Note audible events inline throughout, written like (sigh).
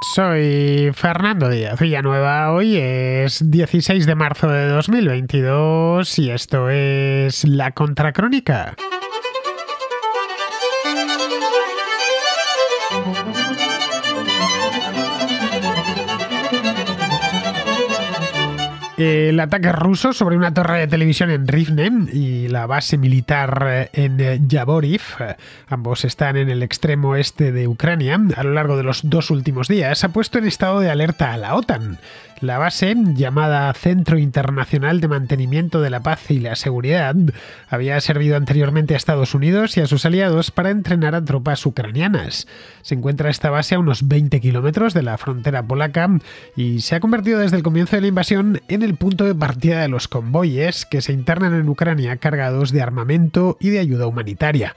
Soy Fernando Díaz Villanueva, hoy es 16 de marzo de 2022 y esto es La Contracrónica. El ataque ruso sobre una torre de televisión en Rivne y la base militar eh, en eh, Yaboriv, ambos están en el extremo este de Ucrania, a lo largo de los dos últimos días ha puesto en estado de alerta a la OTAN. La base, llamada Centro Internacional de Mantenimiento de la Paz y la Seguridad, había servido anteriormente a Estados Unidos y a sus aliados para entrenar a tropas ucranianas. Se encuentra esta base a unos 20 kilómetros de la frontera polaca y se ha convertido desde el comienzo de la invasión en el punto de partida de los convoyes que se internan en Ucrania cargados de armamento y de ayuda humanitaria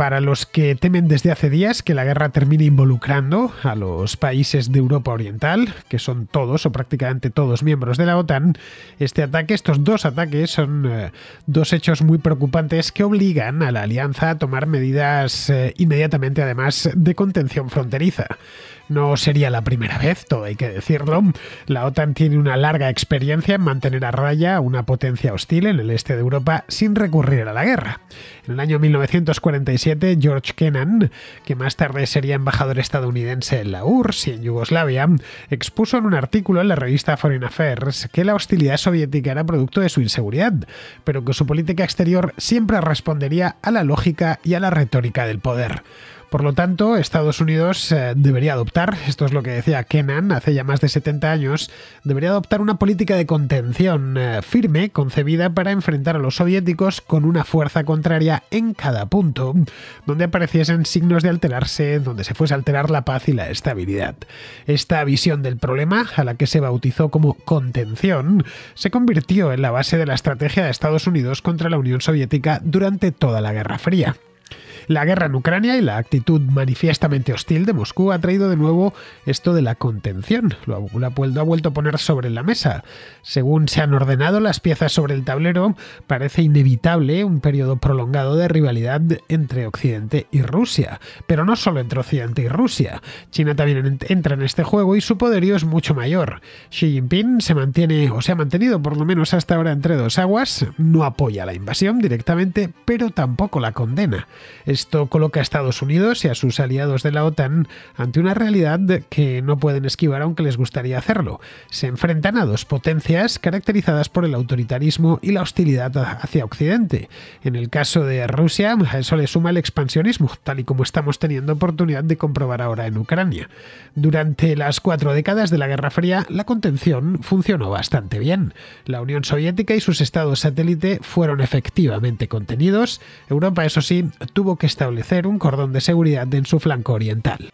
para los que temen desde hace días que la guerra termine involucrando a los países de Europa Oriental, que son todos o prácticamente todos miembros de la OTAN, este ataque, estos dos ataques son eh, dos hechos muy preocupantes que obligan a la alianza a tomar medidas eh, inmediatamente además de contención fronteriza. No sería la primera vez, todo hay que decirlo. La OTAN tiene una larga experiencia en mantener a raya una potencia hostil en el este de Europa sin recurrir a la guerra. En el año 1947, George Kennan, que más tarde sería embajador estadounidense en la URSS y en Yugoslavia, expuso en un artículo en la revista Foreign Affairs que la hostilidad soviética era producto de su inseguridad, pero que su política exterior siempre respondería a la lógica y a la retórica del poder. Por lo tanto, Estados Unidos eh, debería adoptar, esto es lo que decía Kennan hace ya más de 70 años, debería adoptar una política de contención eh, firme concebida para enfrentar a los soviéticos con una fuerza contraria en cada punto, donde apareciesen signos de alterarse, donde se fuese a alterar la paz y la estabilidad. Esta visión del problema, a la que se bautizó como contención, se convirtió en la base de la estrategia de Estados Unidos contra la Unión Soviética durante toda la Guerra Fría. La guerra en Ucrania y la actitud manifiestamente hostil de Moscú ha traído de nuevo esto de la contención. Lo ha, vuelto a poner sobre la mesa. Según se han ordenado las piezas sobre el tablero, parece inevitable un periodo prolongado de rivalidad entre Occidente y Rusia. Pero no solo entre Occidente y Rusia. China también entra en este juego y su poderío es mucho mayor. Xi Jinping se mantiene, o se ha mantenido por lo menos hasta ahora entre dos aguas, no apoya la invasión directamente, pero tampoco la condena. Esto coloca a Estados Unidos y a sus aliados de la OTAN ante una realidad que no pueden esquivar aunque les gustaría hacerlo. Se enfrentan a dos potencias caracterizadas por el autoritarismo y la hostilidad hacia Occidente. En el caso de Rusia, a eso le suma el expansionismo, tal y como estamos teniendo oportunidad de comprobar ahora en Ucrania. Durante las cuatro décadas de la Guerra Fría, la contención funcionó bastante bien. La Unión Soviética y sus estados satélite fueron efectivamente contenidos. Europa, eso sí, tuvo que establecer un cordón de seguridad en su flanco oriental.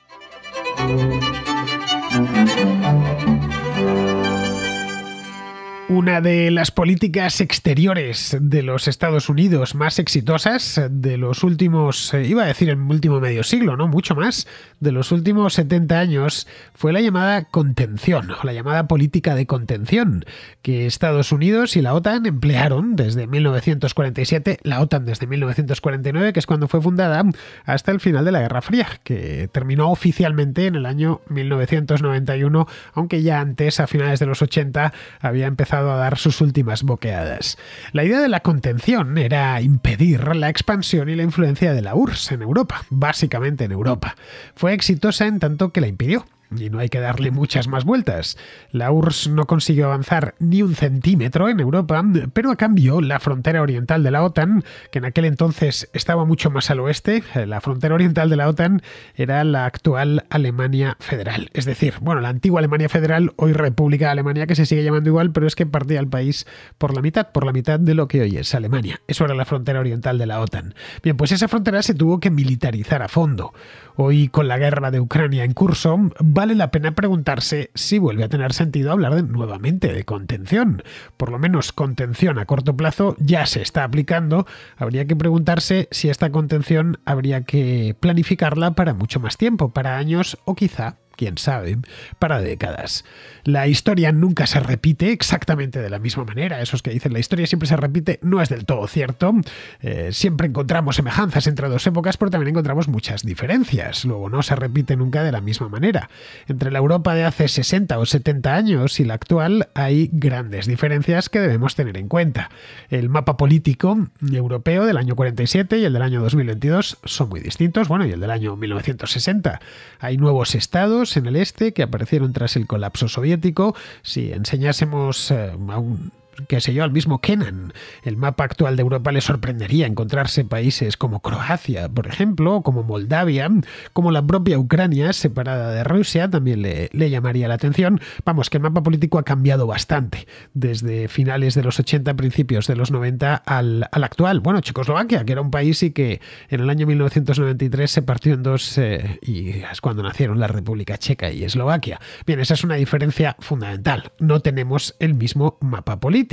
Una de las políticas exteriores de los Estados Unidos más exitosas de los últimos, eh, iba a decir el último medio siglo, no mucho más, de los últimos 70 años fue la llamada contención, o la llamada política de contención, que Estados Unidos y la OTAN emplearon desde 1947, la OTAN desde 1949, que es cuando fue fundada, hasta el final de la Guerra Fría, que terminó oficialmente en el año 1991, aunque ya antes, a finales de los 80, había empezado a dar sus últimas boqueadas. La idea de la contención era impedir la expansión y la influencia de la URSS en Europa, básicamente en Europa. Fue exitosa en tanto que la impidió. Y no hay que darle muchas más vueltas. La URSS no consiguió avanzar ni un centímetro en Europa, pero a cambio la frontera oriental de la OTAN, que en aquel entonces estaba mucho más al oeste, la frontera oriental de la OTAN era la actual Alemania Federal. Es decir, bueno, la antigua Alemania Federal, hoy República de Alemania, que se sigue llamando igual, pero es que partía el país por la mitad, por la mitad de lo que hoy es Alemania. Eso era la frontera oriental de la OTAN. Bien, pues esa frontera se tuvo que militarizar a fondo. Hoy, con la guerra de Ucrania en curso, vale la pena preguntarse si vuelve a tener sentido hablar de, nuevamente de contención. Por lo menos contención a corto plazo ya se está aplicando. Habría que preguntarse si esta contención habría que planificarla para mucho más tiempo, para años o quizá quién sabe, para décadas. La historia nunca se repite exactamente de la misma manera. Esos que dicen la historia siempre se repite no es del todo cierto. Eh, siempre encontramos semejanzas entre dos épocas, pero también encontramos muchas diferencias. Luego no se repite nunca de la misma manera. Entre la Europa de hace 60 o 70 años y la actual hay grandes diferencias que debemos tener en cuenta. El mapa político europeo del año 47 y el del año 2022 son muy distintos, bueno, y el del año 1960. Hay nuevos estados, en el este que aparecieron tras el colapso soviético, si enseñásemos eh, a un que sé yo, al mismo Kenan. El mapa actual de Europa le sorprendería encontrarse países como Croacia, por ejemplo, como Moldavia, como la propia Ucrania, separada de Rusia, también le, llamaría la atención. Vamos, que el mapa político ha cambiado bastante desde finales de los 80, principios de los 90 al, actual. Bueno, Checoslovaquia, que era un país y que en el año 1993 se partió en dos eh, y es cuando nacieron la República Checa y Eslovaquia. Bien, esa es una diferencia fundamental. No tenemos el mismo mapa político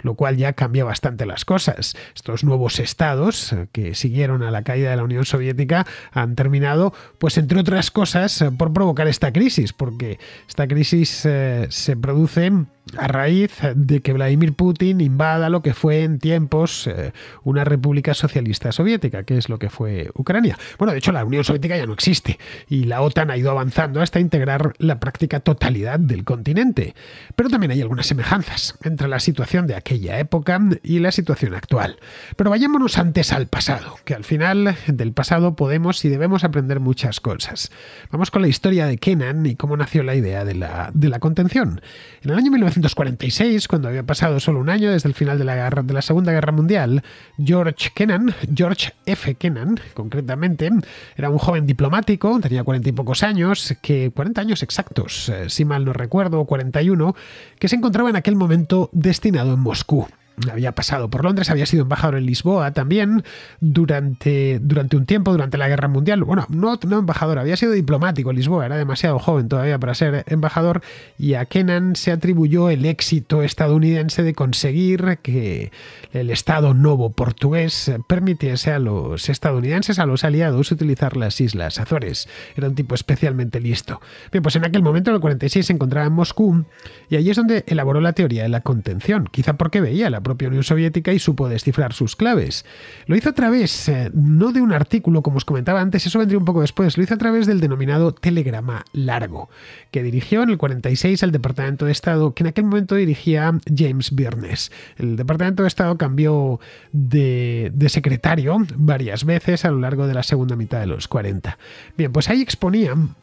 lo cual ya cambia bastante las cosas. Estos nuevos estados eh, que siguieron a la caída de la Unión Soviética han terminado, pues entre otras cosas, eh, por provocar esta crisis, porque esta crisis eh, se produce a raíz de que Vladimir Putin invada lo que fue en tiempos eh, una república socialista soviética, que es lo que fue Ucrania. Bueno, de hecho la Unión Soviética ya no existe y la OTAN ha ido avanzando hasta integrar la práctica totalidad del continente. Pero también hay algunas semejanzas entre la situación de aquella época y la situación actual. Pero vayámonos antes al pasado, que al final del pasado podemos y debemos aprender muchas cosas. Vamos con la historia de Kenan y cómo nació la idea de la, contención. En el año 19 1946, cuando había pasado solo un año desde el final de la, de la Segunda Guerra Mundial, George Kennan, George F. Kennan concretamente, era un joven diplomático, tenía cuarenta y pocos años, que 40 años exactos, eh, si mal no recuerdo, 41, que se encontraba en aquel momento destinado en Moscú había pasado por Londres, había sido embajador en Lisboa también durante, durante un tiempo, durante la Guerra Mundial. Bueno, no, no embajador, había sido diplomático en Lisboa, era demasiado joven todavía para ser embajador y a Kenan se atribuyó el éxito estadounidense de conseguir que el Estado Novo portugués permitiese a los estadounidenses, a los aliados, utilizar las Islas Azores. Era un tipo especialmente listo. Bien, pues en aquel momento, en el 46, se encontraba en Moscú y allí es donde elaboró la teoría de la contención, quizá porque veía la propia Unión Soviética y supo descifrar sus claves. Lo hizo a través, eh, no de un artículo como os comentaba antes, eso vendría un poco después, lo hizo a través del denominado telegrama largo, que dirigió en el 46 al Departamento de Estado, que en aquel momento dirigía James Byrnes. El Departamento de Estado cambió de, de secretario varias veces a lo largo de la segunda mitad de los 40. Bien, pues ahí exponían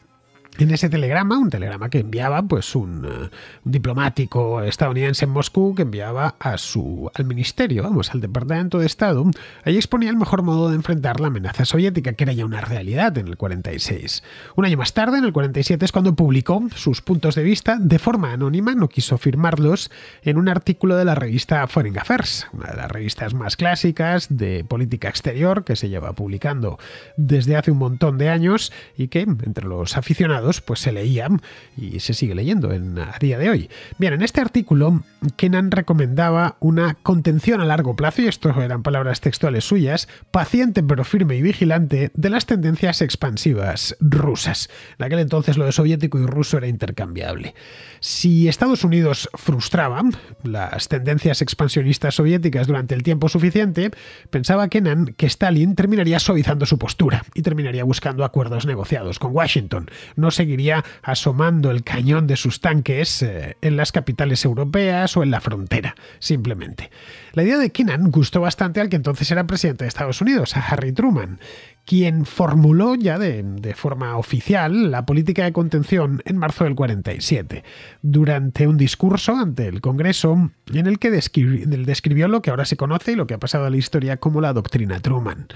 en ese telegrama, un telegrama que enviaba pues un, eh, diplomático estadounidense en Moscú que enviaba a su al ministerio, vamos, al Departamento de Estado, ahí exponía el mejor modo de enfrentar la amenaza soviética, que era ya una realidad en el 46. Un año más tarde, en el 47 es cuando publicó sus puntos de vista de forma anónima, no quiso firmarlos en un artículo de la revista Foreign Affairs, una de las revistas más clásicas de política exterior que se lleva publicando desde hace un montón de años y que entre los aficionados pues se leían y se sigue leyendo en, a día de hoy. Bien, en este artículo, Kennan recomendaba una contención a largo plazo, y esto eran palabras textuales suyas, paciente pero firme y vigilante de las tendencias expansivas rusas. En aquel entonces lo de soviético y ruso era intercambiable. Si Estados Unidos frustraba las tendencias expansionistas soviéticas durante el tiempo suficiente, pensaba Kennan que Stalin terminaría suavizando su postura y terminaría buscando acuerdos negociados con Washington. No seguiría asomando el cañón de sus tanques eh, en las capitales europeas o en la frontera, simplemente. La idea de Kennan gustó bastante al que entonces era presidente de Estados Unidos, a Harry Truman, quien formuló ya de, forma oficial la política de contención en marzo del 47, durante un discurso ante el Congreso en el que describió lo que ahora se conoce y lo que ha pasado a la historia como la doctrina Truman.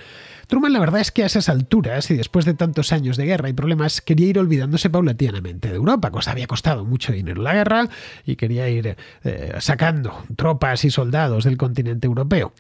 Truman la verdad es que a esas alturas y después de tantos años de guerra y problemas quería ir olvidándose paulatinamente de Europa, cosa había costado mucho dinero la guerra y quería ir eh, sacando tropas y soldados del continente europeo.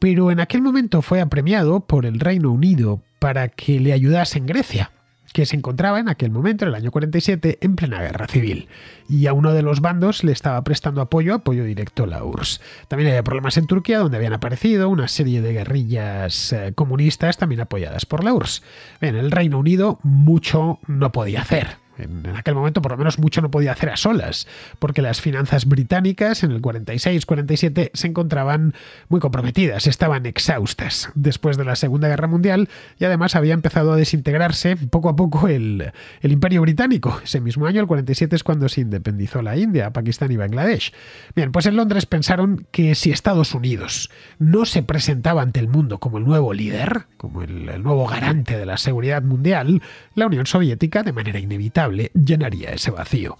Pero en aquel momento fue apremiado por el Reino Unido para que le ayudase en Grecia que se encontraba en aquel momento, en el año 47, en plena guerra civil, y a uno de los bandos le estaba prestando apoyo, apoyo directo a la URSS. También había problemas en Turquía, donde habían aparecido una serie de guerrillas eh, comunistas también apoyadas por la URSS. En el Reino Unido mucho no podía hacer en, aquel momento, por lo menos, mucho no podía hacer a solas, porque las finanzas británicas en el 46-47 se encontraban muy comprometidas, estaban exhaustas después de la Segunda Guerra Mundial y además había empezado a desintegrarse poco a poco el, Imperio Británico. Ese mismo año, el 47, es cuando se independizó la India, Pakistán y Bangladesh. Bien, pues en Londres pensaron que si Estados Unidos no se presentaba ante el mundo como el nuevo líder, como el nuevo garante de la seguridad mundial, la Unión Soviética, de manera inevitable, llenaría ese vacío.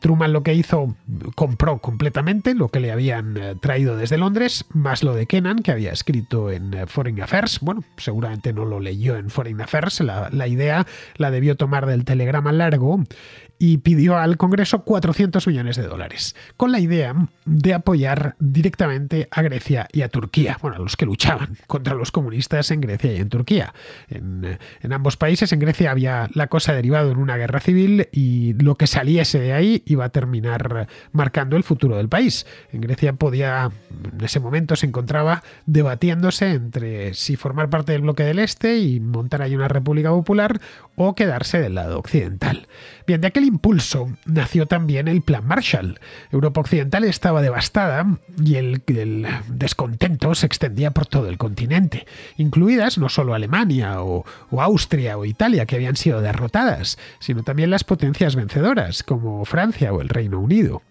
Truman lo que hizo, compró completamente lo que le habían eh, traído desde Londres, más lo de Kennan que había escrito en eh, Foreign Affairs. Bueno, seguramente no lo leyó en Foreign Affairs, la, la idea la debió tomar del telegrama largo y pidió al Congreso 400 millones de dólares, con la idea de apoyar directamente a Grecia y a Turquía, bueno, a los que luchaban contra los comunistas en Grecia y en Turquía. En, ambos países, en Grecia había la cosa derivada en una guerra civil y lo que saliese de ahí iba a terminar marcando el futuro del país. En Grecia podía, en ese momento se encontraba debatiéndose entre si formar parte del bloque del Este y montar ahí una república popular o quedarse del lado occidental. Bien, de aquel impulso nació también el Plan Marshall. Europa Occidental estaba devastada y el, descontento se extendía por todo el continente, incluidas no solo Alemania o, o Austria o Italia, que habían sido derrotadas, sino también las potencias vencedoras, como Francia o el Reino Unido.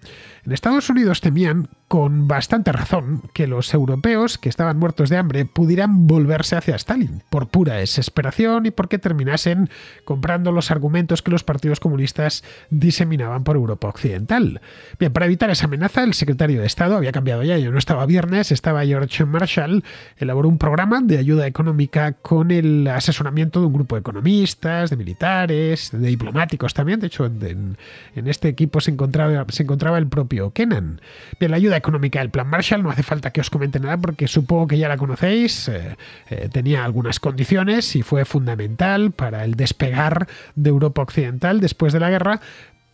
En Estados Unidos temían con bastante razón que los europeos que estaban muertos de hambre pudieran volverse hacia Stalin por pura desesperación y porque terminasen comprando los argumentos que los partidos comunistas diseminaban por Europa Occidental. Bien, para evitar esa amenaza, el secretario de Estado había cambiado ya, yo no estaba viernes, estaba George Marshall, elaboró un programa de ayuda económica con el asesoramiento de un grupo de economistas, de militares, de diplomáticos también, de hecho en, este equipo se encontraba, se encontraba el propio Kennan. Bien, la ayuda económica del Plan Marshall, no hace falta que os comente nada porque supongo que ya la conocéis, eh, eh, tenía algunas condiciones y fue fundamental para el despegar de Europa Occidental después de la guerra,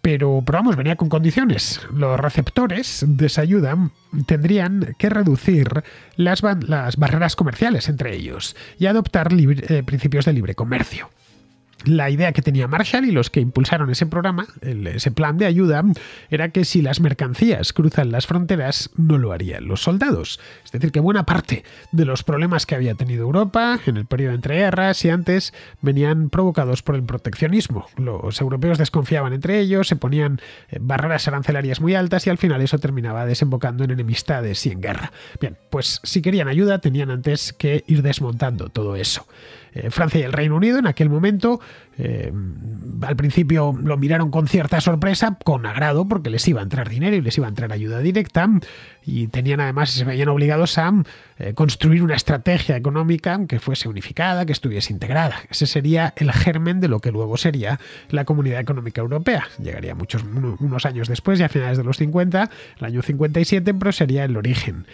pero, probamos vamos, venía con condiciones. Los receptores de ayuda tendrían que reducir las, barreras comerciales entre ellos y adoptar eh, principios de libre comercio la idea que tenía Marshall y los que impulsaron ese programa, ese plan de ayuda, era que si las mercancías cruzan las fronteras, no lo harían los soldados. Es decir, que buena parte de los problemas que había tenido Europa en el periodo entre guerras y antes venían provocados por el proteccionismo. Los europeos desconfiaban entre ellos, se ponían eh, barreras arancelarias muy altas y al final eso terminaba desembocando en enemistades y en guerra. Bien, pues si querían ayuda tenían antes que ir desmontando todo eso. Eh, Francia y el Reino Unido en aquel momento. Eh, al principio lo miraron con cierta sorpresa, con agrado, porque les iba a entrar dinero y les iba a entrar ayuda directa. Y tenían además, se veían obligados a eh, construir una estrategia económica que fuese unificada, que estuviese integrada. Ese sería el germen de lo que luego sería la Comunidad Económica Europea. Llegaría muchos, unos años después, ya a finales de los 50, el año 57, pero sería el origen.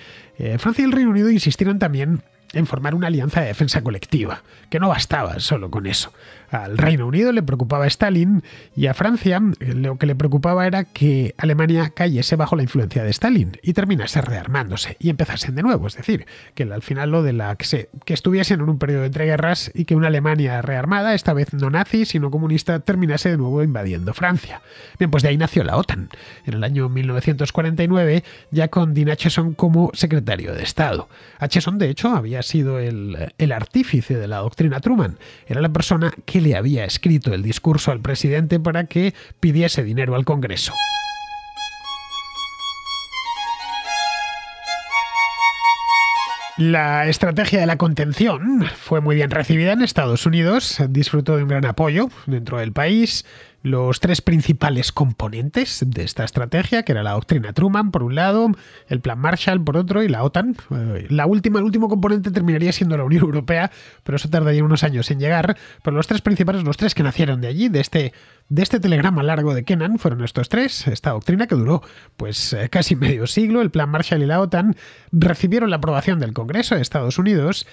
Francia y el Reino Unido insistieron también en formar una alianza de defensa colectiva, que no bastaba solo con eso. Al Reino Unido le preocupaba Stalin y a Francia lo que le preocupaba era que Alemania cayese bajo la influencia de Stalin y terminase rearmándose y empezasen de nuevo. Es decir, que al final lo de la que, estuviesen en un periodo de entreguerras y que una Alemania rearmada, esta vez no nazi sino comunista, terminase de nuevo invadiendo Francia. Bien, pues de ahí nació la OTAN, en el año 1949, ya con Dean Acheson como secretario de Estado. Acheson, de hecho, había sido el, el artífice de la doctrina Truman. Era la persona que le había escrito el discurso al presidente para que pidiese dinero al Congreso. La estrategia de la contención fue muy bien recibida en Estados Unidos, disfrutó de un gran apoyo dentro del país, los tres principales componentes de esta estrategia, que era la doctrina Truman por un lado, el plan Marshall por otro y la OTAN. Eh, la última, el último componente terminaría siendo la Unión Europea, pero eso tardaría unos años en llegar. Pero los tres principales, los tres que nacieron de allí, de este, de este telegrama largo de Kennan, fueron estos tres. Esta doctrina que duró pues eh, casi medio siglo, el plan Marshall y la OTAN recibieron la aprobación del Congreso de Estados Unidos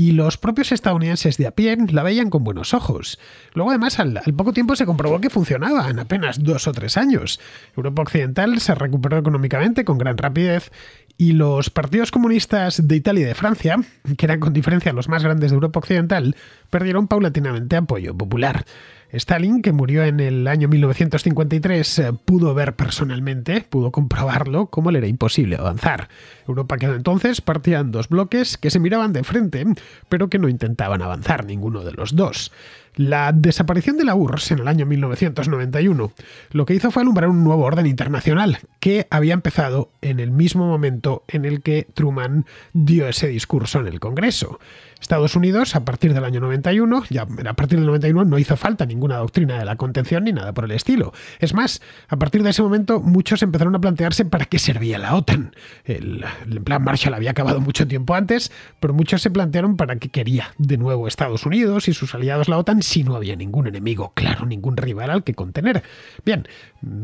y los propios estadounidenses de a pie la veían con buenos ojos. Luego además al, poco tiempo se comprobó que funcionaba, en apenas dos o tres años. Europa Occidental se recuperó económicamente con gran rapidez y los partidos comunistas de Italia y de Francia, que eran con diferencia los más grandes de Europa Occidental, perdieron paulatinamente apoyo popular. Stalin, que murió en el año 1953, eh, pudo ver personalmente, pudo comprobarlo, cómo le era imposible avanzar. Europa que entonces partían en dos bloques que se miraban de frente, pero que no intentaban avanzar ninguno de los dos. La desaparición de la URSS en el año 1991 lo que hizo fue alumbrar un nuevo orden internacional que había empezado en el mismo momento en el que Truman dio ese discurso en el Congreso. Estados Unidos, a partir del año 91, ya a partir del 91 no hizo falta ninguna doctrina de la contención ni nada por el estilo. Es más, a partir de ese momento muchos empezaron a plantearse para qué servía la OTAN. El, plan Marshall había acabado mucho tiempo antes, pero muchos se plantearon para qué quería de nuevo Estados Unidos y sus aliados la OTAN si no había ningún enemigo claro, ningún rival al que contener. Bien,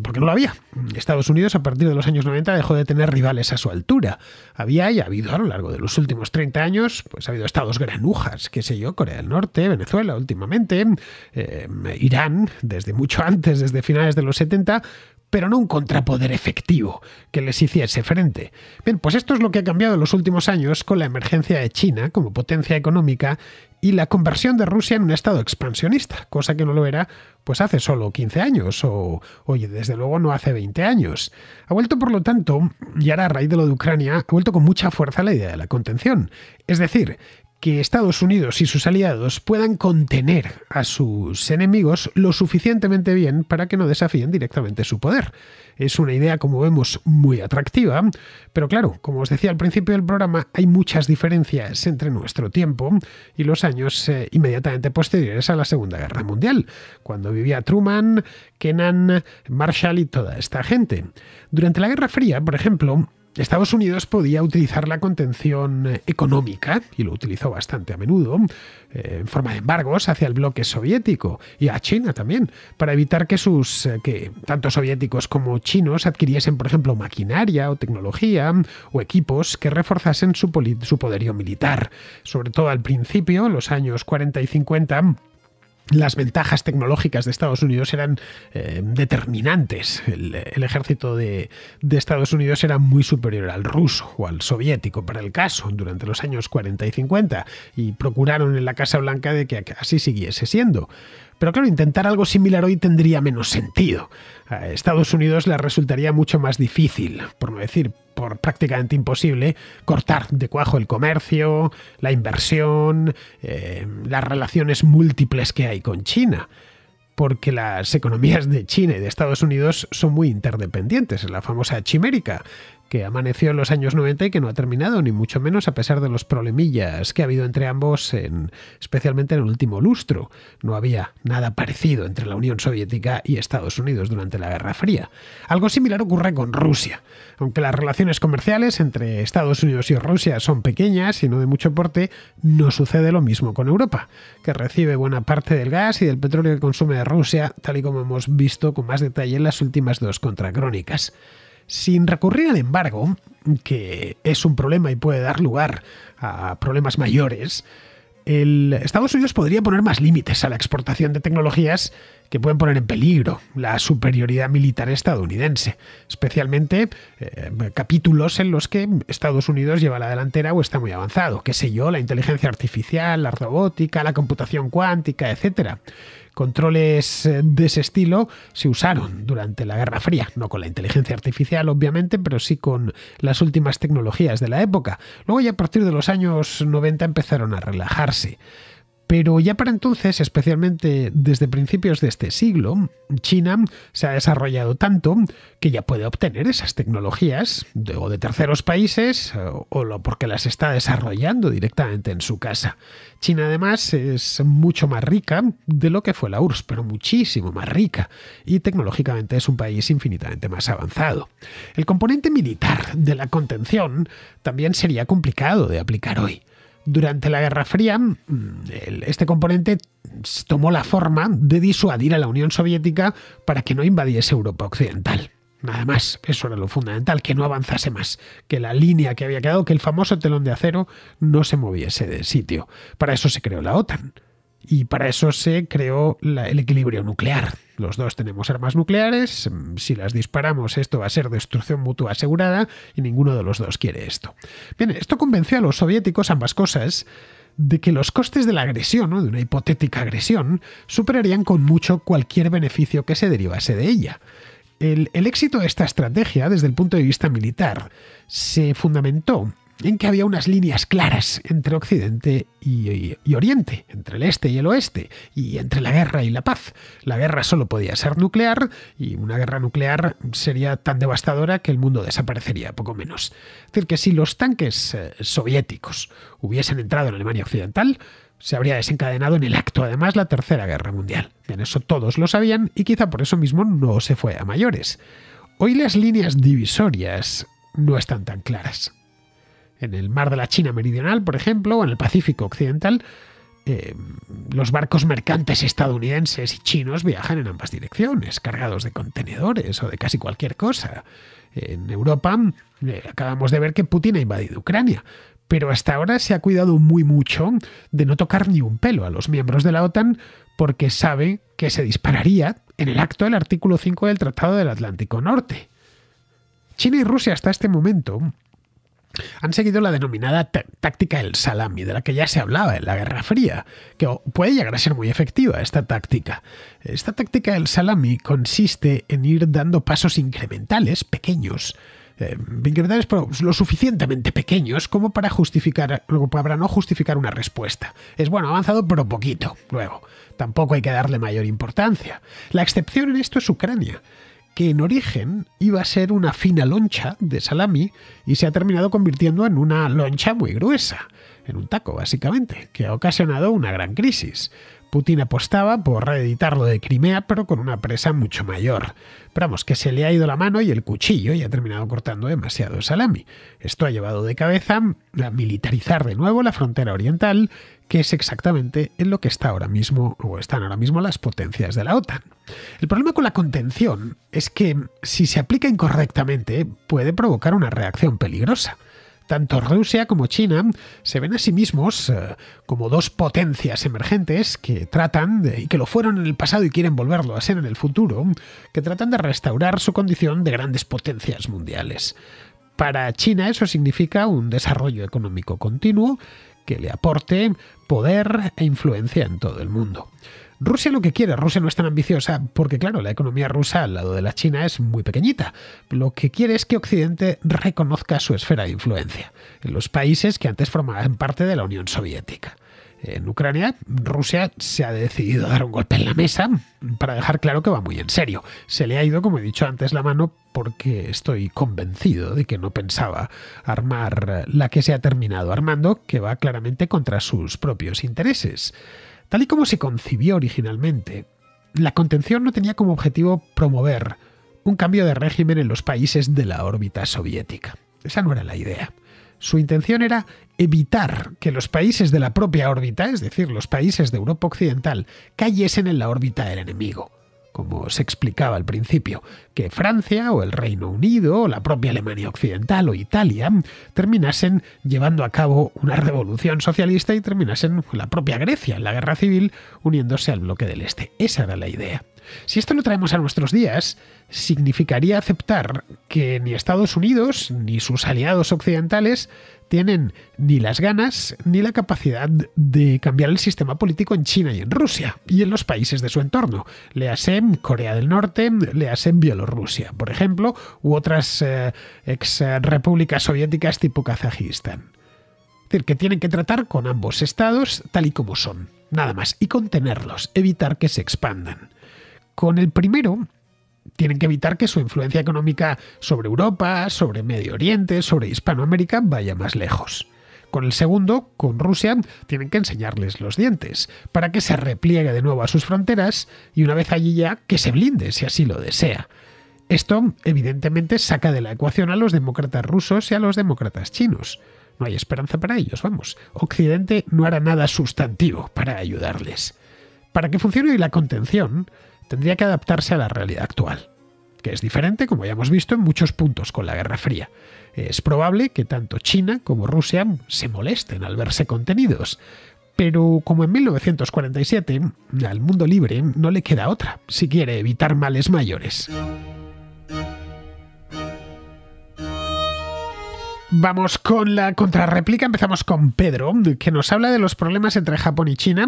porque no lo había. Estados Unidos a partir de los años 90 dejó de tener rivales a su altura. Había y ha habido a lo largo de los últimos 30 años, pues ha habido estados granujas, qué sé yo, Corea del Norte, Venezuela últimamente, eh, Irán, desde mucho antes, desde finales de los 70, pero no un contrapoder efectivo que les hiciese frente. Bien, pues esto es lo que ha cambiado en los últimos años con la emergencia de China como potencia económica y la conversión de Rusia en un estado expansionista, cosa que no lo era pues hace solo 15 años o, oye, desde luego no hace 20 años. Ha vuelto, por lo tanto, y ahora a raíz de lo de Ucrania, ha vuelto con mucha fuerza la idea de la contención. Es decir, que Estados Unidos y sus aliados puedan contener a sus enemigos lo suficientemente bien para que no desafíen directamente su poder. Es una idea, como vemos, muy atractiva, pero claro, como os decía al principio del programa, hay muchas diferencias entre nuestro tiempo y los años eh, inmediatamente posteriores a la Segunda Guerra Mundial, cuando vivía Truman, Kennan, Marshall y toda esta gente. Durante la Guerra Fría, por ejemplo, Estados Unidos podía utilizar la contención eh, económica, y lo utilizó bastante a menudo, eh, en forma de embargos hacia el bloque soviético y a China también, para evitar que sus, eh, que tanto soviéticos como chinos adquiriesen, por ejemplo, maquinaria o tecnología o equipos que reforzasen su, su poderío militar. Sobre todo al principio, en los años 40 y 50, las ventajas tecnológicas de Estados Unidos eran eh, determinantes. El, ejército de, de, Estados Unidos era muy superior al ruso o al soviético para el caso durante los años 40 y 50 y procuraron en la Casa Blanca de que así siguiese siendo. Pero claro, intentar algo similar hoy tendría menos sentido. A Estados Unidos le resultaría mucho más difícil, por no decir por prácticamente imposible, cortar de cuajo el comercio, la inversión, eh, las relaciones múltiples que hay con China porque las economías de China y de Estados Unidos son muy interdependientes, en la famosa chimérica que amaneció en los años 90 y que no ha terminado, ni mucho menos a pesar de los problemillas que ha habido entre ambos, en, especialmente en el último lustro. No había nada parecido entre la Unión Soviética y Estados Unidos durante la Guerra Fría. Algo similar ocurre con Rusia. Aunque las relaciones comerciales entre Estados Unidos y Rusia son pequeñas y no de mucho porte, no sucede lo mismo con Europa, que recibe buena parte del gas y del petróleo que consume Rusia, tal y como hemos visto con más detalle en las últimas dos contracrónicas sin recurrir al embargo, que es un problema y puede dar lugar a problemas mayores, el Estados Unidos podría poner más límites a la exportación de tecnologías que pueden poner en peligro la superioridad militar estadounidense, especialmente eh, capítulos en los que Estados Unidos lleva la delantera o está muy avanzado, qué sé yo, la inteligencia artificial, la robótica, la computación cuántica, etcétera. Controles eh, de ese estilo se usaron durante la Guerra Fría, no con la inteligencia artificial obviamente, pero sí con las últimas tecnologías de la época. Luego ya a partir de los años 90 empezaron a relajarse. Pero ya para entonces, especialmente desde principios de este siglo, China se ha desarrollado tanto que ya puede obtener esas tecnologías de, o de terceros países o, porque las está desarrollando directamente en su casa. China además es mucho más rica de lo que fue la URSS, pero muchísimo más rica y tecnológicamente es un país infinitamente más avanzado. El componente militar de la contención también sería complicado de aplicar hoy. Durante la Guerra Fría, mm, este componente tomó la forma de disuadir a la Unión Soviética para que no invadiese Europa Occidental. Nada más, eso era lo fundamental, que no avanzase más, que la línea que había quedado, que el famoso telón de acero no se moviese de sitio. Para eso se creó la OTAN. Y para eso se creó el equilibrio nuclear. Los dos tenemos armas nucleares, mm, si las disparamos esto va a ser destrucción mutua asegurada y ninguno de los dos quiere esto. Bien, esto convenció a los soviéticos ambas cosas de que los costes de la agresión, de una hipotética agresión, superarían con mucho cualquier beneficio que se derivase de ella. El, el éxito de esta estrategia, desde el punto de vista militar, se fundamentó en que había unas líneas claras entre Occidente y, Oriente, entre el este y el oeste, y entre la guerra y la paz. La guerra solo podía ser nuclear, y una guerra nuclear sería tan devastadora que el mundo desaparecería, poco menos. Es decir, que si los tanques eh, soviéticos hubiesen entrado en Alemania Occidental, se habría desencadenado en el acto, además, la Tercera Guerra Mundial. En eso todos lo sabían y quizá por eso mismo no se fue a mayores. Hoy las líneas divisorias no están tan claras en el mar de la China Meridional, por ejemplo, o en el Pacífico Occidental, eh, los barcos mercantes estadounidenses y chinos viajan en ambas direcciones, cargados de contenedores o de casi cualquier cosa. En Europa eh, acabamos de ver que Putin ha invadido Ucrania, pero hasta ahora se ha cuidado muy mucho de no tocar ni un pelo a los miembros de la OTAN porque sabe que se dispararía en el acto del artículo 5 del Tratado del Atlántico Norte. China y Rusia hasta este momento han seguido la denominada táctica del salami, de la que ya se hablaba en la Guerra Fría, que puede llegar a ser muy efectiva esta táctica. Esta táctica del salami consiste en ir dando pasos incrementales, pequeños, eh, incrementales pero lo suficientemente pequeños como para justificar para no justificar una respuesta. Es bueno, avanzado pero poquito. Luego, tampoco hay que darle mayor importancia. La excepción en esto es Ucrania que en origen iba a ser una fina loncha de salami y se ha terminado convirtiendo en una loncha muy gruesa, en un taco básicamente, que ha ocasionado una gran crisis. Putin apostaba por reeditar lo de Crimea, pero con una presa mucho mayor. Pero vamos, que se le ha ido la mano y el cuchillo y ha terminado cortando demasiado salami. Esto ha llevado de cabeza a militarizar de nuevo la frontera oriental, que es exactamente en lo que está ahora mismo o están ahora mismo las potencias de la OTAN. El problema con la contención es que si se aplica incorrectamente puede provocar una reacción peligrosa. Tanto Rusia como China se ven a sí mismos eh, como dos potencias emergentes que tratan, y que lo fueron en el pasado y quieren volverlo a ser en el futuro, que tratan de restaurar su condición de grandes potencias mundiales. Para China eso significa un desarrollo económico continuo que le aporte poder e influencia en todo el mundo. Rusia lo que quiere, Rusia no es tan ambiciosa, porque claro, la economía rusa al lado de la China es muy pequeñita. Lo que quiere es que Occidente reconozca su esfera de influencia en los países que antes formaban parte de la Unión Soviética. En Ucrania, Rusia se ha decidido dar un golpe en la mesa para dejar claro que va muy en serio. Se le ha ido, como he dicho antes, la mano porque estoy convencido de que no pensaba armar la que se ha terminado armando, que va claramente contra sus propios intereses. Tal y como se concibió originalmente, la contención no tenía como objetivo promover un cambio de régimen en los países de la órbita soviética. Esa no era la idea. Su intención era evitar que los países de la propia órbita, es decir, los países de Europa Occidental, cayesen en la órbita del enemigo como se explicaba al principio, que Francia o el Reino Unido o la propia Alemania Occidental o Italia terminasen llevando a cabo una revolución socialista y terminasen la propia Grecia en la guerra civil uniéndose al bloque del Este. Esa era la idea. Si esto lo traemos a nuestros días, significaría aceptar que ni Estados Unidos ni sus aliados occidentales tienen ni las ganas ni la capacidad de cambiar el sistema político en China y en Rusia y en los países de su entorno, leasem Corea del Norte, leasem Bielorrusia, por ejemplo, u otras eh, ex eh, repúblicas soviéticas tipo Kazajistán. Es decir, que tienen que tratar con ambos estados tal y como son, nada más, y contenerlos, evitar que se expandan. Con el primero, tienen que evitar que su influencia económica sobre Europa, sobre Medio Oriente, sobre Hispanoamérica vaya más lejos. Con el segundo, con Rusia, tienen que enseñarles los dientes, para que se repliegue de nuevo a sus fronteras y una vez allí ya que se blinde, si así lo desea. Esto, evidentemente, saca de la ecuación a los demócratas rusos y a los demócratas chinos. No hay esperanza para ellos, vamos. Occidente no hará nada sustantivo para ayudarles. Para que funcione la contención, tendría que adaptarse a la realidad actual, que es diferente, como ya hemos visto, en muchos puntos con la Guerra Fría. Es probable que tanto China como Rusia se molesten al verse contenidos, pero como en 1947, al mundo libre no le queda otra si quiere evitar males mayores. Vamos con la contrarreplica. Empezamos con Pedro, que nos habla de los problemas entre Japón y China,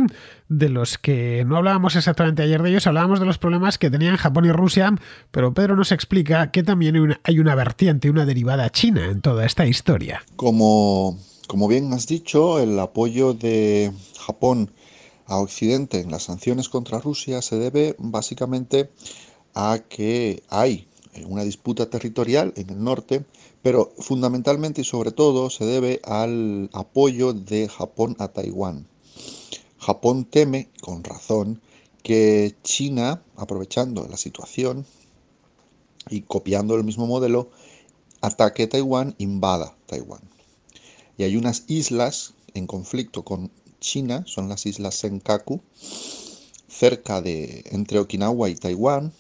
de los que no hablábamos exactamente ayer de ellos, hablábamos de los problemas que tenían Japón y Rusia, pero Pedro nos explica que también hay una, vertiente, una derivada china en toda esta historia. Como, como bien has dicho, el apoyo de Japón a Occidente en las sanciones contra Rusia se debe básicamente a que hay una disputa territorial en el norte, pero fundamentalmente y sobre todo se debe al apoyo de Japón a Taiwán. Japón teme, con razón, que China, aprovechando la situación y copiando el mismo modelo, ataque Taiwán, invada Taiwán. Y hay unas islas en conflicto con China, son las islas Senkaku, cerca de entre Okinawa y Taiwán,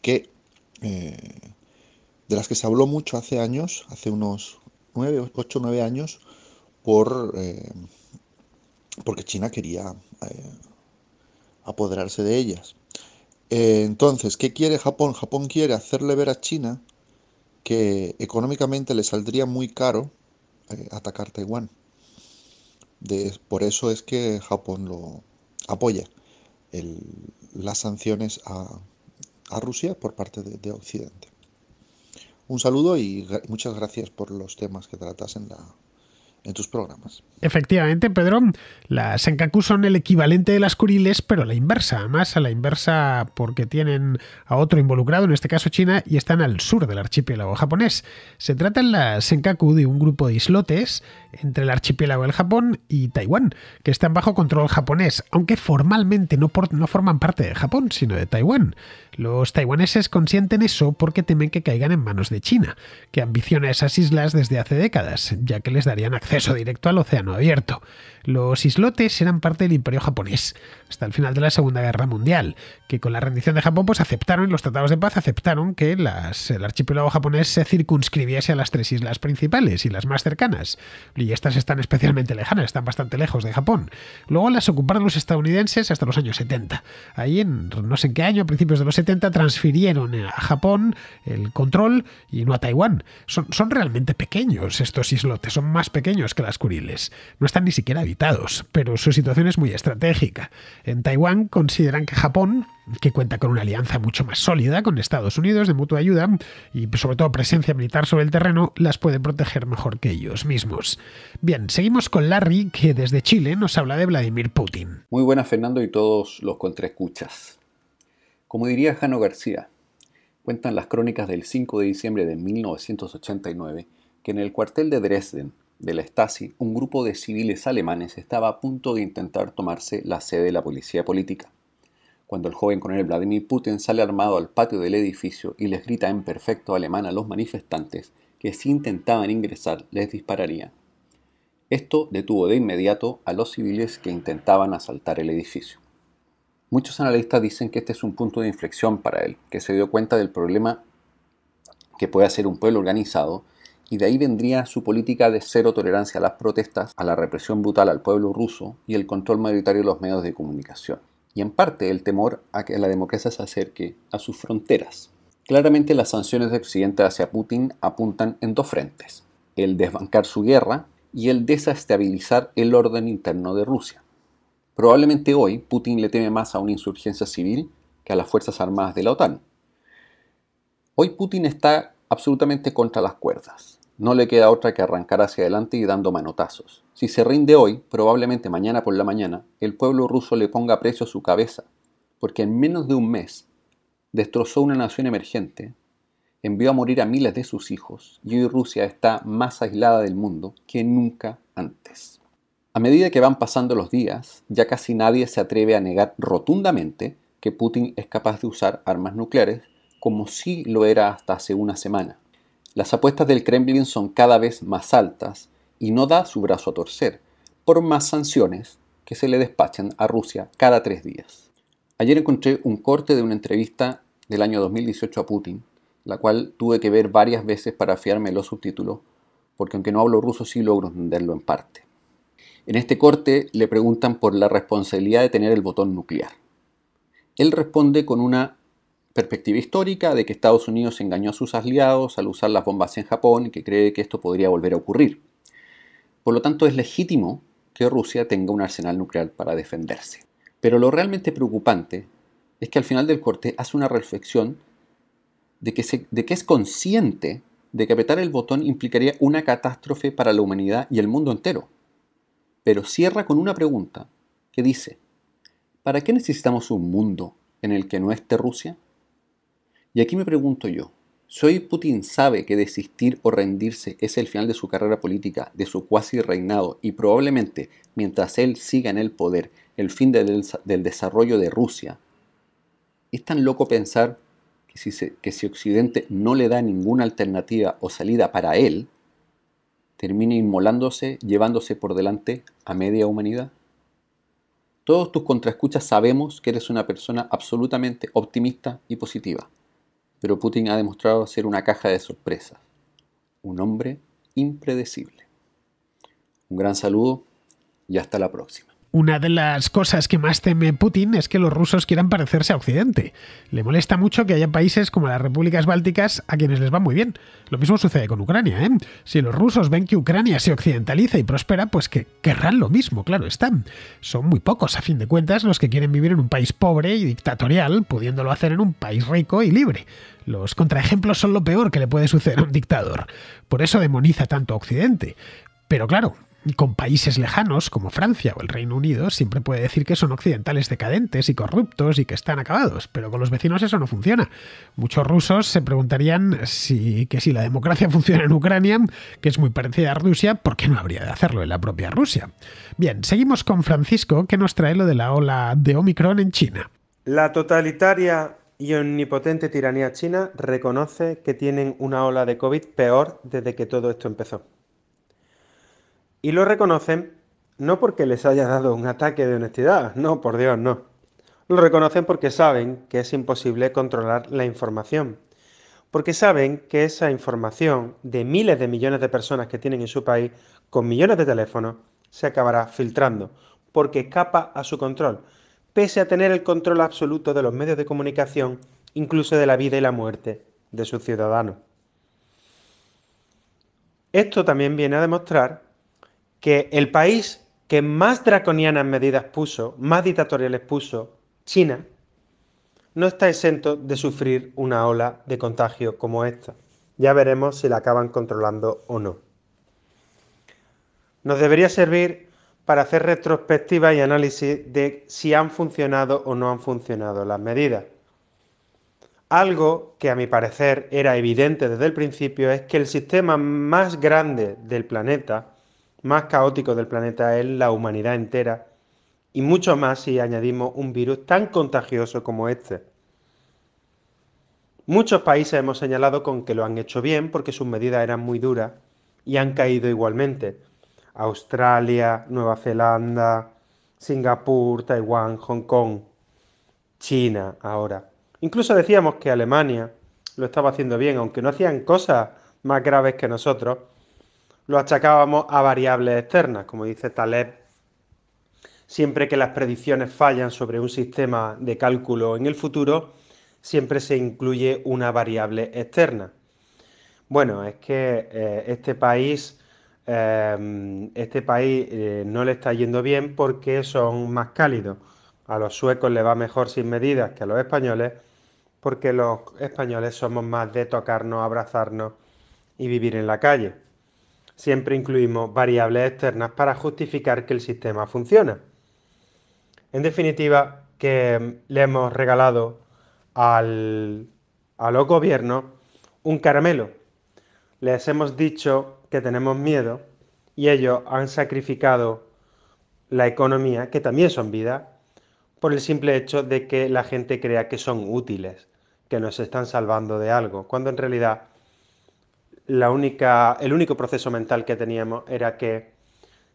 que eh, de las que se habló mucho hace años, hace unos 9, 8 9 años, por, eh, porque China quería eh, apoderarse de ellas. entonces, ¿qué quiere Japón? Japón quiere hacerle ver a China que económicamente le saldría muy caro atacar Taiwán. por eso es que Japón lo apoya, las sanciones a, a Rusia por parte de, de Occidente. Un saludo y muchas gracias por los temas que tratas en la, en tus programas. Efectivamente, Pedro, las Senkaku son el equivalente de las Kuriles, pero a la inversa, además a la inversa porque tienen a otro involucrado, en este caso China, y están al sur del archipiélago japonés. Se trata en las Senkaku de un grupo de islotes entre el archipiélago del Japón y Taiwán, que están bajo control japonés, aunque formalmente no, no forman parte de Japón, sino de Taiwán. Los taiwaneses consienten eso porque temen que caigan en manos de China, que ambiciona esas islas desde hace décadas, ya que les darían acceso directo al océano abierto. Los islotes eran parte del imperio japonés, hasta el final de la Segunda Guerra Mundial, que con la rendición de Japón pues aceptaron, los tratados de paz aceptaron que el archipiélago japonés se circunscribiese a las tres islas principales y las más cercanas. Y estas están especialmente lejanas, están bastante lejos de Japón. Luego las ocuparon los estadounidenses hasta los años 70. Ahí en no sé qué año, a principios de los 70, transfirieron a Japón el control y no a Taiwán. son realmente pequeños estos islotes, son más pequeños que las kuriles. No están ni siquiera habitados, pero su situación es muy estratégica. En Taiwán consideran que Japón, que cuenta con una alianza mucho más sólida con Estados Unidos de mutua ayuda y sobre todo presencia militar sobre el terreno, las puede proteger mejor que ellos mismos. Bien, seguimos con Larry, que desde Chile nos habla de Vladimir Putin. Muy buenas Fernando y todos los contraescuchas. Como diría Jano García, cuentan las crónicas del 5 de diciembre de 1989 que en el cuartel de Dresden, de la Stasi, un grupo de civiles alemanes estaba a punto de intentar tomarse la sede de la policía política. Cuando el joven coronel Vladimir Putin sale armado al patio del edificio y les grita en perfecto alemán a los manifestantes que si intentaban ingresar les dispararían. Esto detuvo de inmediato a los civiles que intentaban asaltar el edificio. Muchos analistas dicen que este es un punto de inflexión para él, que se dio cuenta del problema que puede hacer un pueblo organizado y de ahí vendría su política de cero tolerancia a las protestas, a la represión brutal al pueblo ruso y el control mayoritario de los medios de comunicación. Y en parte el temor a que la democracia se acerque a sus fronteras. Claramente las sanciones de Occidente hacia Putin apuntan en dos frentes, el desbancar su guerra y el desestabilizar el orden interno de Rusia. Probablemente hoy Putin le teme más a una insurgencia civil que a las Fuerzas Armadas de la OTAN. Hoy Putin está absolutamente contra las cuerdas. No le queda otra que arrancar hacia adelante y dando manotazos. Si se rinde hoy, probablemente mañana por la mañana, el pueblo ruso le ponga a su cabeza, porque en menos de un mes destrozó una nación emergente, envió a morir a miles de sus hijos y hoy Rusia está más aislada del mundo que nunca antes. A medida que van pasando los días, ya casi nadie se atreve a negar rotundamente que Putin es capaz de usar armas nucleares como si lo era hasta hace una semana. Las apuestas del Kremlin son cada vez más altas y no da su brazo a torcer, por más sanciones que se le despachan a Rusia cada tres días. Ayer encontré un corte de una entrevista del año 2018 a Putin, la cual tuve que ver varias veces para fiarme los subtítulos, porque aunque no hablo ruso sí logro entenderlo en parte. En este corte le preguntan por la responsabilidad de tener el botón nuclear. Él responde con una perspectiva histórica de que Estados Unidos engañó a sus aliados al usar las bombas en Japón y que cree que esto podría volver a ocurrir. Por lo tanto, es legítimo que Rusia tenga un arsenal nuclear para defenderse. Pero lo realmente preocupante es que al final del corte hace una reflexión de que, de que es consciente de que apretar el botón implicaría una catástrofe para la humanidad y el mundo entero. Pero cierra con una pregunta que dice, ¿para qué necesitamos un mundo en el que no esté Rusia? Y aquí me pregunto yo, si hoy Putin sabe que desistir o rendirse es el final de su carrera política, de su cuasi reinado y probablemente, mientras él siga en el poder, el fin del, desarrollo de Rusia, es tan loco pensar que si, que si Occidente no le da ninguna alternativa o salida para él, termine inmolándose, llevándose por delante a media humanidad. Todos tus contraescuchas sabemos que eres una persona absolutamente optimista y positiva pero Putin ha demostrado ser una caja de sorpresas, un hombre impredecible. Un gran saludo y hasta la próxima una de las cosas que más teme Putin es que los rusos quieran parecerse a Occidente. Le molesta mucho que haya países como las repúblicas bálticas a quienes les va muy bien. Lo mismo sucede con Ucrania. ¿eh? Si los rusos ven que Ucrania se occidentaliza y prospera, pues que querrán lo mismo, claro están. Son muy pocos, a fin de cuentas, los que quieren vivir en un país pobre y dictatorial, pudiéndolo hacer en un país rico y libre. Los contraejemplos son lo peor que le puede suceder a un dictador. Por eso demoniza tanto a Occidente. Pero claro, con países lejanos como Francia o el Reino Unido siempre puede decir que son occidentales decadentes y corruptos y que están acabados, pero con los vecinos eso no funciona. Muchos rusos se preguntarían si, que si la democracia (laughs) funciona en Ucrania, que es muy parecida a Rusia, ¿por qué no habría de hacerlo en la propia Rusia? Bien, seguimos con Francisco que nos trae lo de la ola de Omicron en China. La totalitaria y omnipotente tiranía china reconoce que tienen una ola de COVID peor desde que todo esto empezó. Y lo reconocen no porque les haya dado un ataque de honestidad, no, por Dios, no. Lo reconocen porque saben que es imposible controlar la información, porque saben que esa información de miles de millones de personas que tienen en su país, con millones de teléfonos, se acabará filtrando, porque escapa a su control, pese a tener el control absoluto de los medios de comunicación, incluso de la vida y la muerte de sus ciudadanos. Esto también viene a demostrar que el país que más draconianas medidas puso, más dictatoriales puso, China, no está exento de sufrir una ola de contagio como esta. Ya veremos si la acaban controlando o no. Nos debería servir para hacer retrospectiva y análisis de si han funcionado o no han funcionado las medidas. Algo que a mi parecer era evidente desde el principio es que el sistema más grande del planeta más caótico del planeta es la humanidad entera y mucho más si añadimos un virus tan contagioso como este. Muchos países hemos señalado con que lo han hecho bien porque sus medidas eran muy duras y han caído igualmente. Australia, Nueva Zelanda, Singapur, Taiwán, Hong Kong, China ahora. Incluso decíamos que Alemania lo estaba haciendo bien, aunque no hacían cosas más graves que nosotros, lo achacábamos a variables externas, como dice Taleb. Siempre que las predicciones fallan sobre un sistema de cálculo en el futuro, siempre se incluye una variable externa. Bueno, es que eh, este país, em, este país eh, no le está yendo bien porque son más cálidos. A los suecos le va mejor sin medidas que a los españoles, porque los españoles somos más de tocarnos, abrazarnos y vivir en la calle. Siempre incluimos variables externas para justificar que el sistema funciona. En definitiva, que le hemos regalado al, a los gobiernos un caramelo. Les hemos dicho que tenemos miedo y ellos han sacrificado la economía, que también son vida, por el simple hecho de que la gente crea que son útiles, que nos están salvando de algo, cuando en realidad la única, el único proceso mental que teníamos era que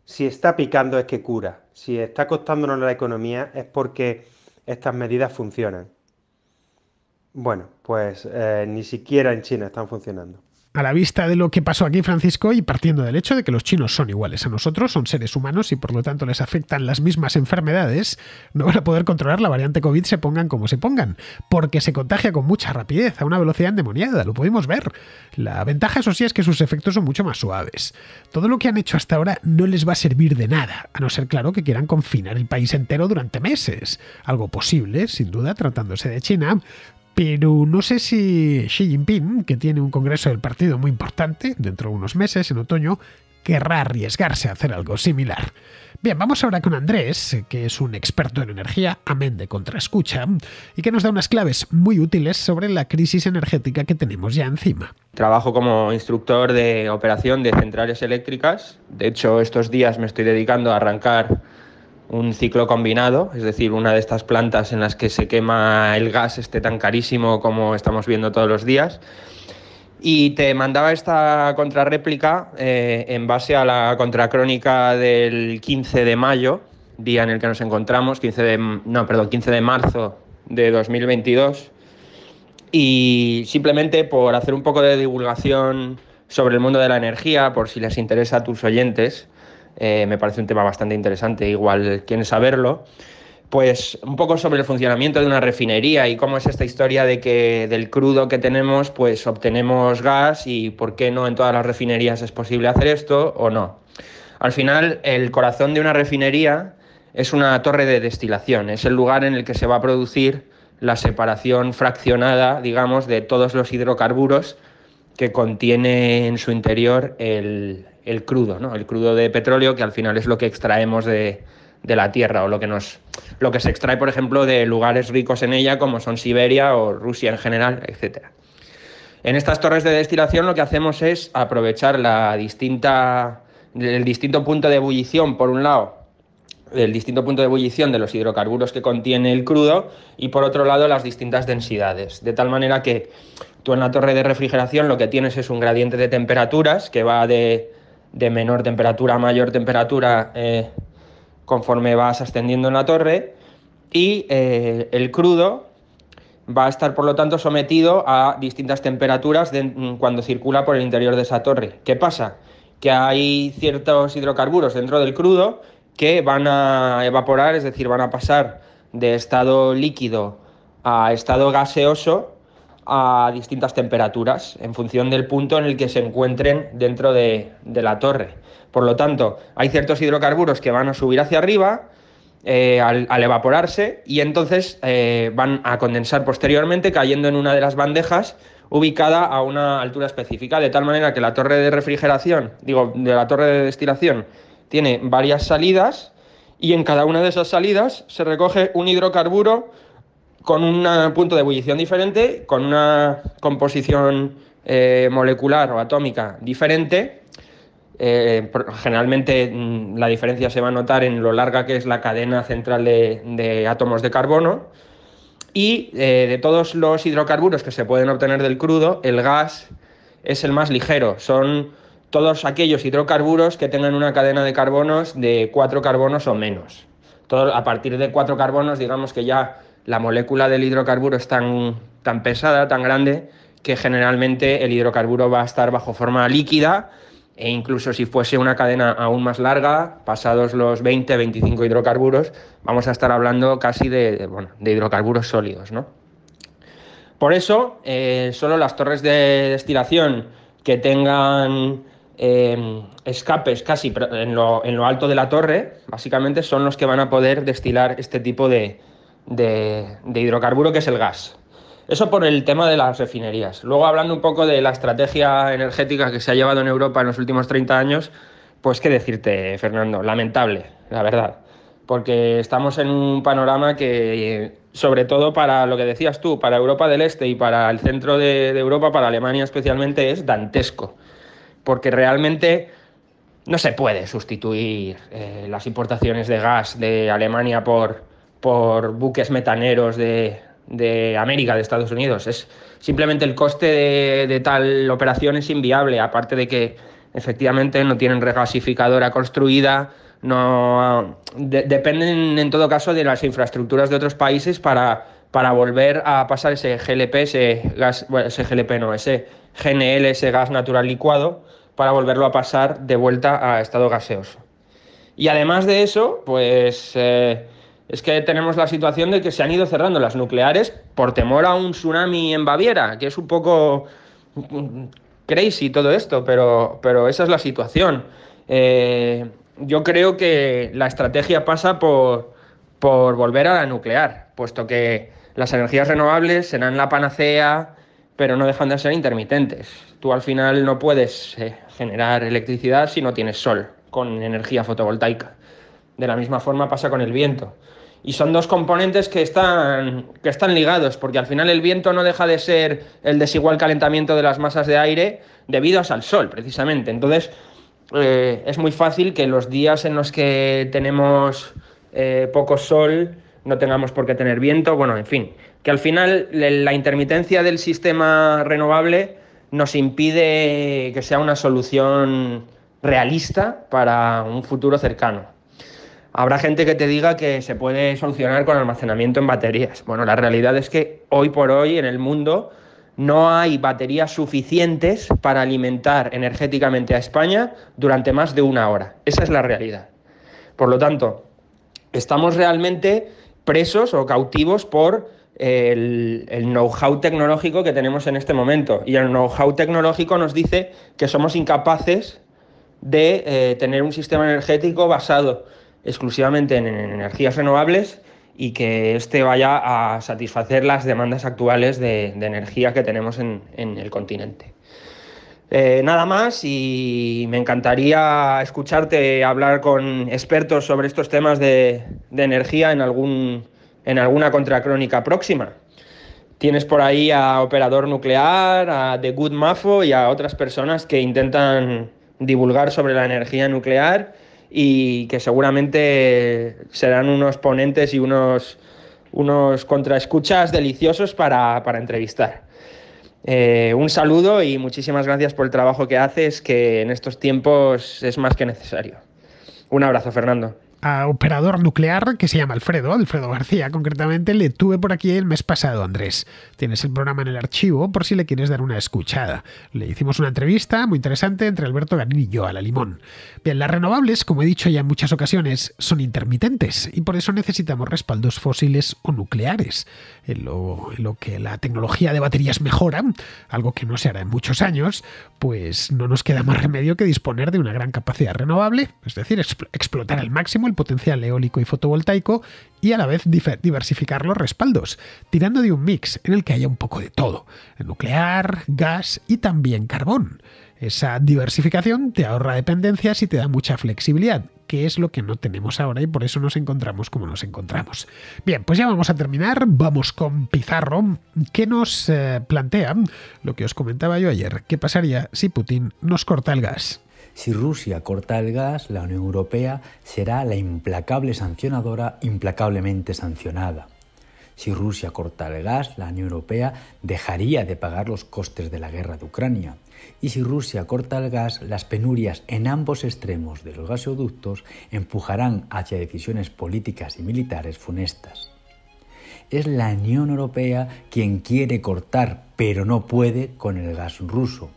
si está picando es que cura, si está costándonos la economía es porque estas medidas funcionan. Bueno, pues eh, ni siquiera en China están funcionando a la vista de lo que pasó aquí, Francisco, y partiendo del hecho de que los chinos son iguales a nosotros, son seres humanos y por lo tanto les afectan las mismas enfermedades, no van a poder controlar la variante COVID, se pongan como se pongan, porque se contagia con mucha rapidez, a una velocidad endemoniada, lo pudimos ver. La ventaja, eso sí, es que sus efectos son mucho más suaves. Todo lo que han hecho hasta ahora no les va a servir de nada, a no ser claro que quieran confinar el país entero durante meses, algo posible, sin duda, tratándose de China, pero no sé si Xi Jinping, que tiene un congreso del partido muy importante dentro de unos meses, en otoño, querrá arriesgarse a hacer algo similar. Bien, vamos ahora con Andrés, que es un experto en energía, amén de contraescucha, y que nos da unas claves muy útiles sobre la crisis energética que tenemos ya encima. Trabajo como instructor de operación de centrales eléctricas. De hecho, estos días me estoy dedicando a arrancar un ciclo combinado, es decir, una de estas plantas en las que se quema el gas esté tan carísimo como estamos viendo todos los días. Y te mandaba esta contrarréplica eh, en base a la contracrónica del 15 de mayo, día en el que nos encontramos, 15 de, no, perdón, 15 de marzo de 2022. Y simplemente por hacer un poco de divulgación sobre el mundo de la energía, por si les interesa a tus oyentes, eh, me parece un tema bastante interesante, igual quieren saberlo. Pues un poco sobre el funcionamiento de una refinería y cómo es esta historia de que del crudo que tenemos, pues obtenemos gas y por qué no en todas las refinerías es posible hacer esto o no. Al final, el corazón de una refinería es una torre de destilación, es el lugar en el que se va a producir la separación fraccionada, digamos, de todos los hidrocarburos que contiene en su interior el, el crudo, ¿no? El crudo de petróleo, que al final es lo que extraemos de, de la tierra o lo que nos lo que se extrae por ejemplo de lugares ricos en ella como son Siberia o Rusia en general, etc. En estas torres de destilación lo que hacemos es aprovechar la distinta el distinto punto de ebullición por un lado el distinto punto de ebullición de los hidrocarburos que contiene el crudo y por otro lado las distintas densidades, de tal manera que tú en la torre de refrigeración lo que tienes es un gradiente de temperaturas que va de de menor temperatura a mayor temperatura eh, conforme vas ascendiendo en la torre y eh, el crudo va a estar por lo tanto sometido a distintas temperaturas mm, cuando circula por el interior de esa torre. ¿Qué pasa? Que hay ciertos hidrocarburos dentro del crudo que van a evaporar, es decir, van a pasar de estado líquido a estado gaseoso a distintas temperaturas en función del punto en el que se encuentren dentro de, la torre. Por lo tanto, hay ciertos hidrocarburos que van a subir hacia arriba eh, al, evaporarse y entonces eh, van a condensar posteriormente cayendo en una de las bandejas ubicada a una altura específica, de tal manera que la torre de refrigeración, digo, de la torre de destilación, tiene varias salidas y en cada una de esas salidas se recoge un hidrocarburo con un punto de ebullición diferente, con una composición eh, molecular o atómica diferente. Eh, generalmente mm, la diferencia se va a notar en lo larga que es la cadena central de, átomos de carbono. Y eh, de todos los hidrocarburos que se pueden obtener del crudo, el gas es el más ligero. Son todos aquellos hidrocarburos que tengan una cadena de carbonos de cuatro carbonos o menos. a partir de cuatro carbonos, digamos que ya la molécula del hidrocarburo es tan, tan pesada, tan grande, que generalmente el hidrocarburo va a estar bajo forma líquida e incluso si fuese una cadena aún más larga, pasados los 20, 25 hidrocarburos, vamos a estar hablando casi de, hidrocarburos sólidos. ¿no? Por eso, eh, solo las torres de destilación que tengan em, escapes casi en lo, en lo alto de la torre, básicamente son los que van a poder destilar este tipo de, de, hidrocarburo que es el gas. Eso por el tema de las refinerías. Luego hablando un poco de la estrategia energética que se ha llevado en Europa en los últimos 30 años, pues qué decirte, Fernando, lamentable, la verdad. Porque estamos en un panorama que, sobre todo para lo que decías tú, para Europa del Este y para el centro de, Europa, para Alemania especialmente, es dantesco. Porque realmente no se puede sustituir eh, las importaciones de gas de Alemania por, por buques metaneros de, América, de Estados Unidos. Es simplemente el coste de, tal operación es inviable, aparte de que efectivamente no tienen regasificadora construida, no dependen en todo caso de las infraestructuras de otros países para, para volver a pasar ese GLP, ese gas, ese GLP no, ese GNL, ese gas natural licuado, para volverlo a pasar de vuelta a estado gaseoso. Y además de eso, pues eh, es que tenemos la situación de que se han ido cerrando las nucleares por temor a un tsunami en Baviera, que es un poco mm, mm, crazy todo esto, pero, pero esa es la situación. Eh, yo creo que la estrategia pasa por, por volver a la nuclear, puesto que las energías renovables serán la panacea, pero no dejan de ser intermitentes. Tú al final no puedes eh, generar electricidad si no tienes sol con energía fotovoltaica. De la misma forma pasa con el viento. Y son dos componentes que están, que están ligados, porque al final el viento no deja de ser el desigual calentamiento de las masas de aire debido al sol, precisamente. Entonces, eh, es muy fácil que los días en los que tenemos eh, poco sol no tengamos por qué tener viento, bueno, en fin, que al final la intermitencia del sistema renovable nos impide que sea una solución realista para un futuro cercano. Habrá gente que te diga que se puede solucionar con almacenamiento en baterías. Bueno, la realidad es que hoy por hoy en el mundo no hay baterías suficientes para alimentar energéticamente a España durante más de una hora. Esa es la realidad. Por lo tanto, estamos realmente presos o cautivos por el, know-how tecnológico que tenemos en este momento. Y el know-how tecnológico nos dice que somos incapaces de eh, tener un sistema energético basado exclusivamente en, energías renovables y que este vaya a satisfacer las demandas actuales de, energía que tenemos en, el continente. Eh, nada más y me encantaría escucharte hablar con expertos sobre estos temas de, energía en, algún, en alguna contracrónica próxima. Tienes por ahí a Operador Nuclear, a The Good Mafo y a otras personas que intentan divulgar sobre la energía nuclear y que seguramente serán unos ponentes y unos, unos contraescuchas deliciosos para, entrevistar. Eh, un saludo y muchísimas gracias por el trabajo que haces, que en estos tiempos es más que necesario. Un abrazo, Fernando operador nuclear que se llama Alfredo, Alfredo García concretamente, le tuve por aquí el mes pasado, Andrés. Tienes el programa en el archivo por si le quieres dar una escuchada. Le hicimos una entrevista muy interesante entre Alberto Ganini y yo a la limón. Bien, las renovables, como he dicho ya en muchas ocasiones, son intermitentes y por eso necesitamos respaldos fósiles o nucleares. En lo, que la tecnología de baterías mejora, algo que no se hará en muchos años, pues no nos queda más remedio que disponer de una gran capacidad renovable, es decir, explotar al máximo el potencial eólico y fotovoltaico y a la vez diversificar los respaldos, tirando de un mix en el que haya un poco de todo, nuclear, gas y también carbón. Esa diversificación te ahorra dependencias y te da mucha flexibilidad, que es lo que no tenemos ahora y por eso nos encontramos como nos encontramos. Bien, pues ya vamos a terminar, vamos con Pizarro, que nos eh, plantea lo que os comentaba yo ayer, qué pasaría si Putin nos corta el gas. Si Rusia corta el gas, la Unión Europea será la implacable sancionadora implacablemente sancionada. Si Rusia corta el gas, la Unión Europea dejaría de pagar los costes de la guerra de Ucrania. Y si Rusia corta el gas, las penurias en ambos extremos de los gasoductos empujarán hacia decisiones políticas y militares funestas. Es la Unión Europea quien quiere cortar, pero no puede, con el gas ruso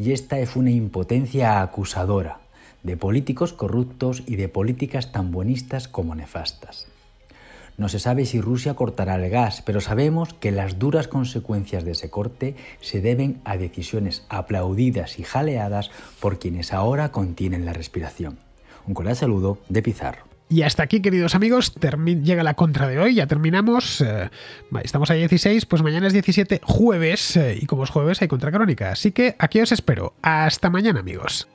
y esta es una impotencia acusadora de políticos corruptos y de políticas tan buenistas como nefastas. No se sabe si Rusia cortará el gas, pero sabemos que las duras consecuencias de ese corte se deben a decisiones aplaudidas y jaleadas por quienes ahora contienen la respiración. Un cordial saludo de Pizarro. Y hasta aquí, queridos amigos, llega la contra de hoy, ya terminamos. Eh, estamos a 16, pues mañana es 17, jueves, eh, y como es jueves hay contra crónica. Así que aquí os espero. Hasta mañana, amigos.